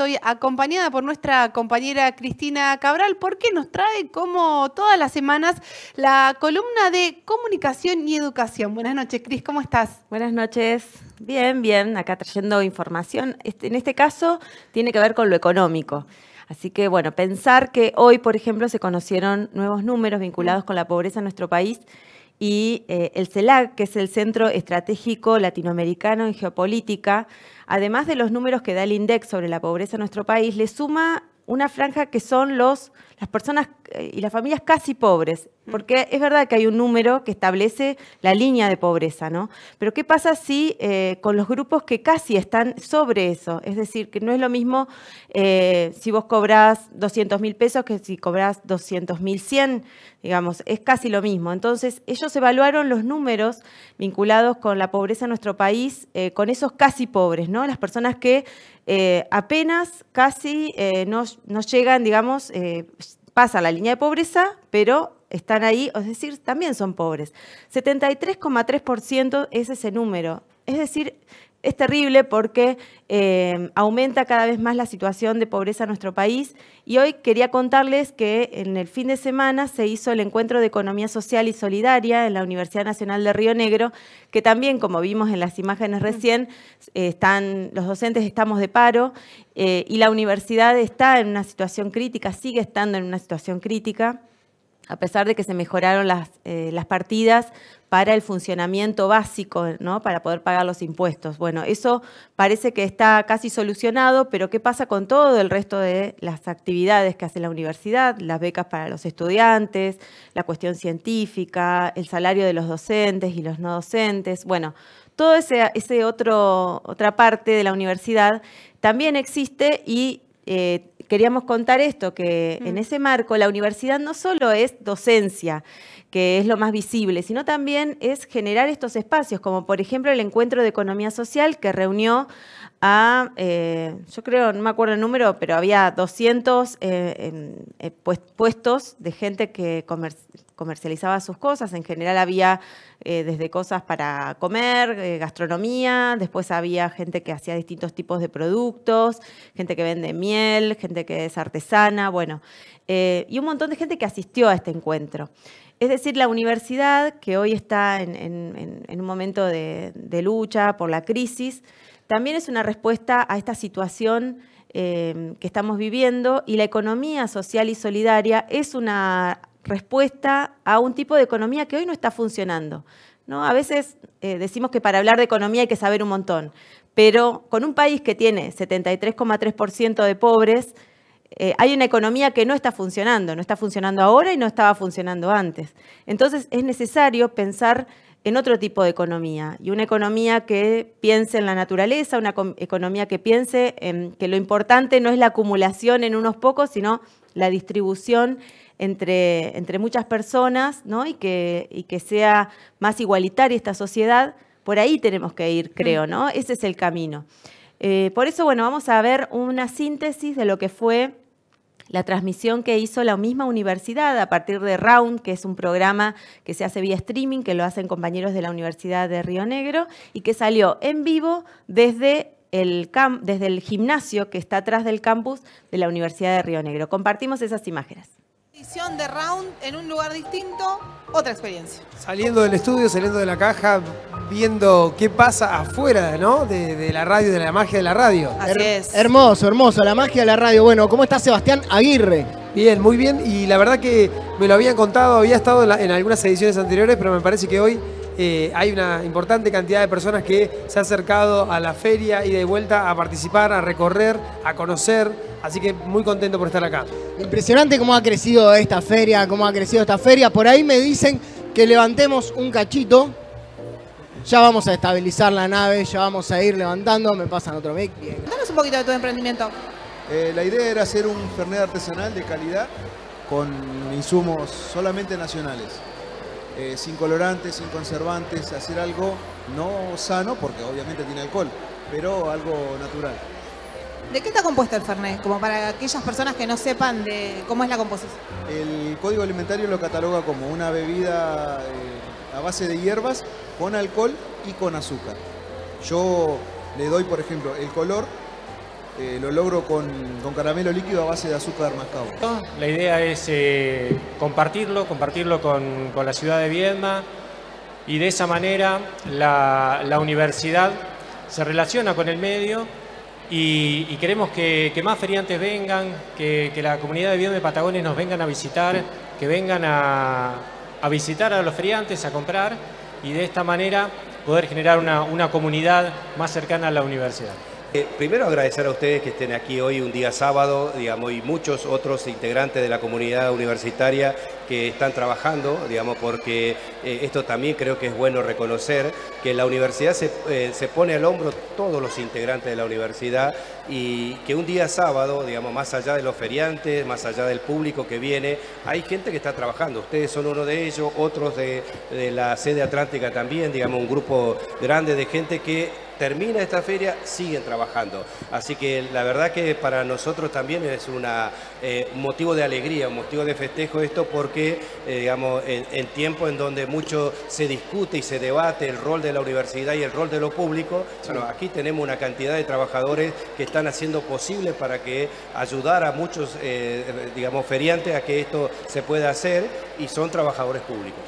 Estoy acompañada por nuestra compañera Cristina Cabral porque nos trae, como todas las semanas, la columna de comunicación y educación. Buenas noches, Cris, ¿cómo estás? Buenas noches. Bien, bien, acá trayendo información. Este, en este caso tiene que ver con lo económico. Así que bueno, pensar que hoy, por ejemplo, se conocieron nuevos números vinculados mm. con la pobreza en nuestro país y eh, el CELAC, que es el Centro Estratégico Latinoamericano en Geopolítica, además de los números que da el INDEX sobre la pobreza en nuestro país, le suma una franja que son los, las personas eh, y las familias casi pobres, mm. porque es verdad que hay un número que establece la línea de pobreza, ¿no? Pero ¿qué pasa si eh, con los grupos que casi están sobre eso? Es decir, que no es lo mismo eh, si vos cobrás 200 mil pesos que si cobrás 200 mil 100, digamos, es casi lo mismo. Entonces, ellos evaluaron los números vinculados con la pobreza en nuestro país, con esos casi pobres, ¿no? Las personas que eh, apenas casi eh, no, llegan, digamos, eh, pasa la línea de pobreza, pero están ahí, es decir, también son pobres. 73,3% es ese número. Es decir, es terrible porque eh, aumenta cada vez más la situación de pobreza en nuestro país y hoy quería contarles que en el fin de semana se hizo el encuentro de economía social y solidaria en la Universidad Nacional de Río Negro, que también, como vimos en las imágenes recién, están, los docentes estamos de paro eh, y la universidad está en una situación crítica, sigue estando en una situación crítica a pesar de que se mejoraron las, eh, las partidas para el funcionamiento básico, ¿no? para poder pagar los impuestos. Bueno, eso parece que está casi solucionado, pero ¿qué pasa con todo el resto de las actividades que hace la universidad? Las becas para los estudiantes, la cuestión científica, el salario de los docentes y los no docentes. Bueno, todo ese, ese otro, otra parte de la universidad también existe y eh, queríamos contar esto, que mm. en ese marco la universidad no solo es docencia, que es lo más visible, sino también es generar estos espacios, como por ejemplo el encuentro de economía social que reunió a, eh, yo creo, no me acuerdo el número, pero había 200 eh, eh, pues, puestos de gente que comercializaba sus cosas. En general había eh, desde cosas para comer, eh, gastronomía, después había gente que hacía distintos tipos de productos, gente que vende miel, gente que es artesana, bueno, eh, y un montón de gente que asistió a este encuentro. Es decir, la universidad, que hoy está en, un momento de, lucha por la crisis, también es una respuesta a esta situación que estamos viviendo y la economía social y solidaria es una respuesta a un tipo de economía que hoy no está funcionando. ¿no? A veces eh, decimos que para hablar de economía hay que saber un montón, pero con un país que tiene 73,3% de pobres, eh, hay una economía que no está funcionando, no está funcionando ahora y no estaba funcionando antes. Entonces es necesario pensar en otro tipo de economía y una economía que piense en la naturaleza, una economía que piense en que lo importante no es la acumulación en unos pocos, sino la distribución entre, entre muchas personas ¿no? y, que, y que sea más igualitaria esta sociedad. Por ahí tenemos que ir, creo, ¿no? Ese es el camino. Eh, por eso, bueno, vamos a ver una síntesis de lo que fue la transmisión que hizo la misma universidad a partir de Round, que es un programa que se hace vía streaming, que lo hacen compañeros de la Universidad de Río Negro y que salió en vivo desde el desde el gimnasio que está atrás del campus de la Universidad de Río Negro. Compartimos esas imágenes. Edición de Round en un lugar distinto, otra experiencia. Saliendo del estudio, saliendo de la caja, viendo qué pasa afuera, ¿no? De, la radio, de la magia de la radio. Así es. Hermoso, hermoso, la magia de la radio. Bueno, ¿cómo está Sebastián Aguirre? Bien, muy bien. Y la verdad que me lo habían contado, había estado en, algunas ediciones anteriores, pero me parece que hoy eh, hay una importante cantidad de personas que se han acercado a la feria y de vuelta a participar, a recorrer, a conocer. Así que muy contento por estar acá. Impresionante cómo ha crecido esta feria, cómo ha crecido esta feria. Por ahí me dicen que levantemos un cachito ya vamos a estabilizar la nave, ya vamos a ir levantando. Me pasan otro mic. Bien. Contanos un poquito de tu emprendimiento. Eh, la idea era hacer un fernet artesanal de calidad con insumos solamente nacionales. Eh, sin colorantes, sin conservantes, hacer algo no sano, porque obviamente tiene alcohol, pero algo natural. ¿De qué está compuesto el Fernet? Como para aquellas personas que no sepan de cómo es la composición. El Código Alimentario lo cataloga como una bebida eh, base de hierbas, con alcohol y con azúcar. Yo le doy, por ejemplo, el color, eh, lo logro con, caramelo líquido a base de azúcar mascabo. La idea es eh, compartirlo, compartirlo con, la ciudad de Viedma y de esa manera la, universidad se relaciona con el medio y, queremos que, más feriantes vengan, que, la comunidad de de Patagones nos vengan a visitar, que vengan a, a visitar a los friantes, a comprar y de esta manera poder generar una, una comunidad más cercana a la universidad. Eh, primero agradecer a ustedes que estén aquí hoy un día sábado, digamos, y muchos otros integrantes de la comunidad universitaria que están trabajando, digamos, porque eh, esto también creo que es bueno reconocer, que la universidad eh, se, pone al hombro todos los integrantes de la universidad y que un día sábado, digamos, más allá de los feriantes, más allá del público que viene, hay gente que está trabajando, ustedes son uno de ellos, otros de, de la sede atlántica también, digamos, un grupo grande de gente que termina esta feria, siguen trabajando. Así que la verdad que para nosotros también es un eh, motivo de alegría, un motivo de festejo esto porque, eh, digamos, en, tiempos tiempo en donde mucho se discute y se debate el rol de la universidad y el rol de lo público, aquí tenemos una cantidad de trabajadores que están haciendo posible para que ayudar a muchos, eh, digamos, feriantes a que esto se pueda hacer y son trabajadores públicos.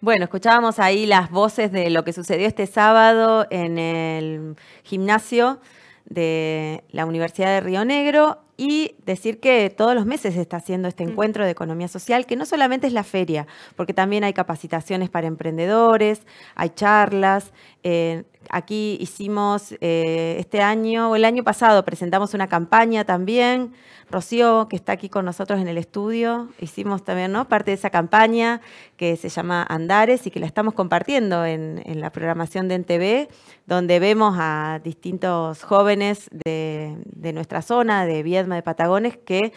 Bueno, escuchábamos ahí las voces de lo que sucedió este sábado en el gimnasio de la Universidad de Río Negro y decir que todos los meses se está haciendo este mm. encuentro de economía social, que no solamente es la feria, porque también hay capacitaciones para emprendedores, hay charlas, eh, Aquí hicimos eh, este año, o el año pasado, presentamos una campaña también. Rocío, que está aquí con nosotros en el estudio, hicimos también parte de esa campaña que se llama Andares y que la estamos compartiendo en, la programación de NTV, donde vemos a distintos jóvenes de, nuestra zona, de Viedma, de Patagones, que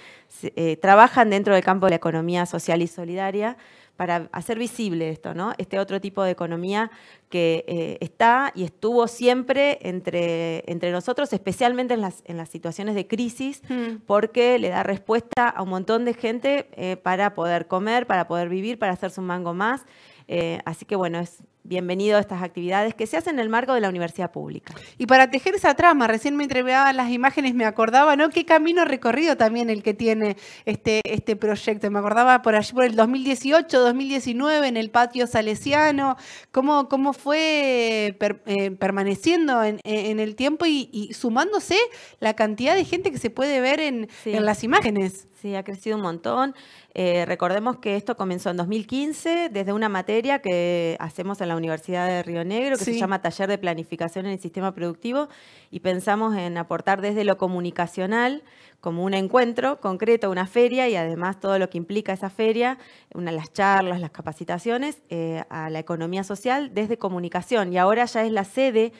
eh, trabajan dentro del campo de la economía social y solidaria para hacer visible esto, ¿no? Este otro tipo de economía que eh, está y estuvo siempre entre, entre nosotros, especialmente en las, en las situaciones de crisis, hmm. porque le da respuesta a un montón de gente eh, para poder comer, para poder vivir, para hacerse un mango más. Eh, así que bueno, es bienvenido a estas actividades que se hacen en el marco de la universidad pública. Y para tejer esa trama, recién me entreveaban las imágenes, me acordaba, ¿no? Qué camino recorrido también el que tiene este, este proyecto. Me acordaba por allí, por el 2018, 2019, en el patio salesiano, cómo, cómo fue eh, permaneciendo en, el tiempo y, sumándose la cantidad de gente que se puede ver en, en las imágenes. Sí, ha crecido un montón. Eh, recordemos que esto comenzó en 2015 desde una materia que hacemos en la Universidad de Río Negro que se llama Taller de Planificación en el Sistema Productivo y pensamos en aportar desde lo comunicacional como un encuentro concreto, una feria y además todo lo que implica esa feria, una, las charlas, las capacitaciones eh, a la economía social desde comunicación. Y ahora ya es la sede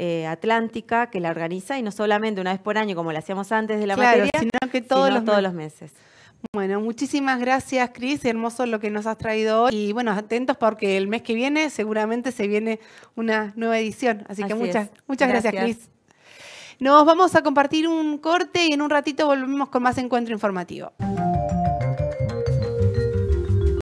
eh, atlántica que la organiza y no solamente una vez por año como lo hacíamos antes de la materia, sino que todos, los, todos los meses. Bueno, muchísimas gracias, Cris. Hermoso lo que nos has traído hoy. Y bueno, atentos porque el mes que viene seguramente se viene una nueva edición. Así, que muchas, muchas gracias, gracias Cris. Nos vamos a compartir un corte y en un ratito volvemos con más encuentro informativo.